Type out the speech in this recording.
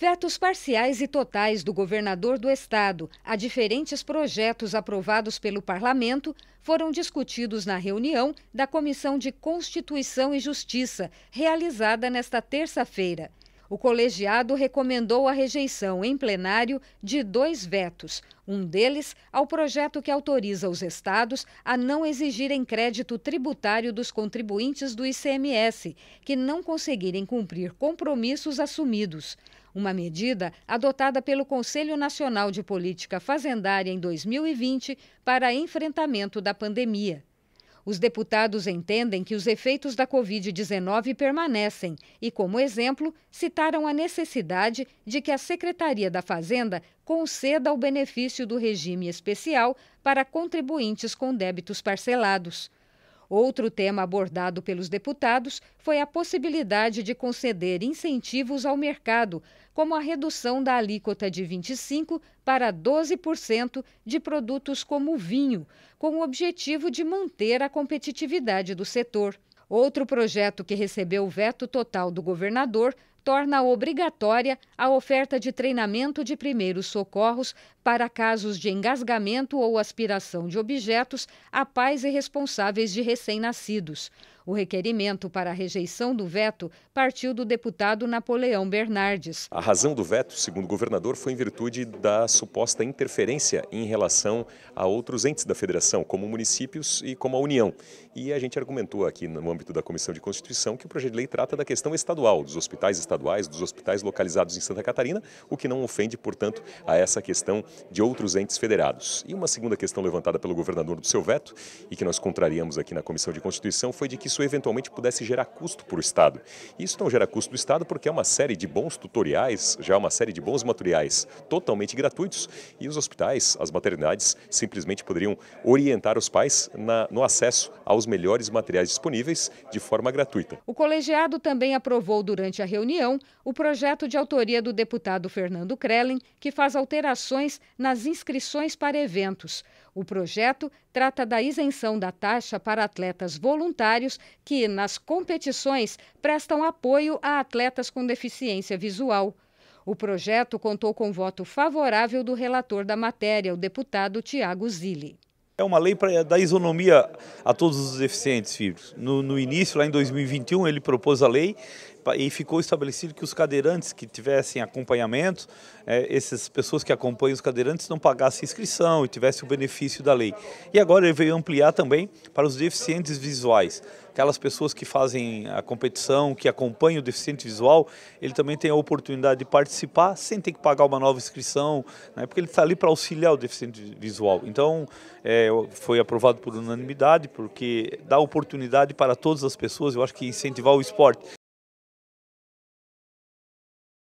Vetos parciais e totais do governador do estado a diferentes projetos aprovados pelo parlamento foram discutidos na reunião da Comissão de Constituição e Justiça, realizada nesta terça-feira. O colegiado recomendou a rejeição em plenário de dois vetos, um deles ao projeto que autoriza os estados a não exigirem crédito tributário dos contribuintes do ICMS que não conseguirem cumprir compromissos assumidos uma medida adotada pelo Conselho Nacional de Política Fazendária em 2020 para enfrentamento da pandemia. Os deputados entendem que os efeitos da Covid-19 permanecem e, como exemplo, citaram a necessidade de que a Secretaria da Fazenda conceda o benefício do regime especial para contribuintes com débitos parcelados. Outro tema abordado pelos deputados foi a possibilidade de conceder incentivos ao mercado, como a redução da alíquota de 25% para 12% de produtos como vinho, com o objetivo de manter a competitividade do setor. Outro projeto que recebeu veto total do governador torna obrigatória a oferta de treinamento de primeiros socorros para casos de engasgamento ou aspiração de objetos a pais e responsáveis de recém-nascidos. O requerimento para a rejeição do veto partiu do deputado Napoleão Bernardes. A razão do veto, segundo o governador, foi em virtude da suposta interferência em relação a outros entes da federação, como municípios e como a União. E a gente argumentou aqui no âmbito da Comissão de Constituição que o projeto de lei trata da questão estadual, dos hospitais estaduais estaduais, dos hospitais localizados em Santa Catarina, o que não ofende, portanto, a essa questão de outros entes federados. E uma segunda questão levantada pelo governador do seu veto, e que nós contrariamos aqui na Comissão de Constituição, foi de que isso eventualmente pudesse gerar custo para o Estado. E isso não gera custo do Estado porque é uma série de bons tutoriais, já é uma série de bons materiais totalmente gratuitos, e os hospitais, as maternidades, simplesmente poderiam orientar os pais na, no acesso aos melhores materiais disponíveis de forma gratuita. O colegiado também aprovou durante a reunião então, o projeto de autoria do deputado Fernando Krellen, que faz alterações nas inscrições para eventos. O projeto trata da isenção da taxa para atletas voluntários que, nas competições, prestam apoio a atletas com deficiência visual. O projeto contou com voto favorável do relator da matéria, o deputado Tiago Zilli. É uma lei para dar isonomia a todos os deficientes físicos. No, no, início, lá em 2021, ele propôs a lei, e ficou estabelecido que os cadeirantes que tivessem acompanhamento, é, essas pessoas que acompanham os cadeirantes não pagassem inscrição e tivessem o benefício da lei. E agora ele veio ampliar também para os deficientes visuais. Aquelas pessoas que fazem a competição, que acompanham o deficiente visual, ele também tem a oportunidade de participar sem ter que pagar uma nova inscrição, né, porque ele está ali para auxiliar o deficiente visual. Então, é, foi aprovado por unanimidade, porque dá oportunidade para todas as pessoas, eu acho que incentivar o esporte.